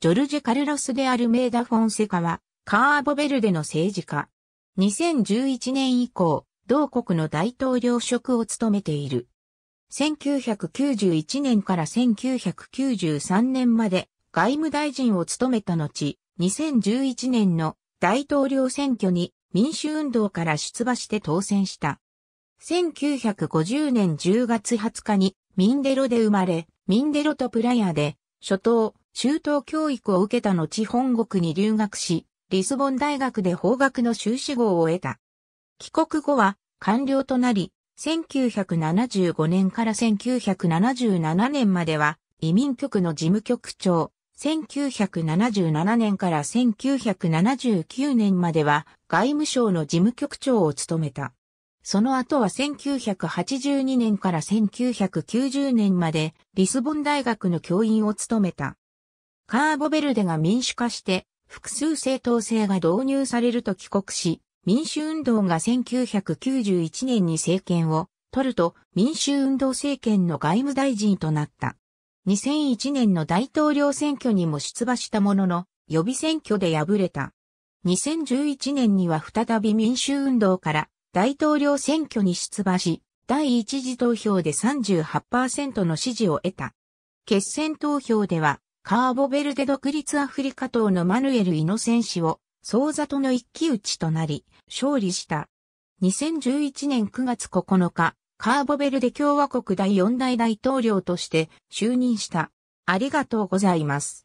ジョルジェ・カルロス・デ・アルメーダ・フォンセカは、カーボベルデの政治家。2011年以降、同国の大統領職を務めている。1991年から1993年まで外務大臣を務めた後、2011年の大統領選挙に民主運動から出馬して当選した。1950年10月20日にミンデロで生まれ、ミンデロとプラヤで、初頭、中等教育を受けた後本国に留学し、リスボン大学で法学の修士号を得た。帰国後は官僚となり、1975年から1977年までは移民局の事務局長、1977年から1979年までは外務省の事務局長を務めた。その後は1982年から1990年までリスボン大学の教員を務めた。カーボベルデが民主化して、複数政党制が導入されると帰国し、民主運動が1991年に政権を取ると民主運動政権の外務大臣となった。2001年の大統領選挙にも出馬したものの予備選挙で敗れた。2011年には再び民主運動から大統領選挙に出馬し、第一次投票で38%の支持を得た。決選投票ではカーボベルデ独立アフリカ党のマヌエル・イノセン氏を、総座との一騎打ちとなり、勝利した。2011年9月9日、カーボベルデ共和国第4代大統領として就任した。ありがとうございます。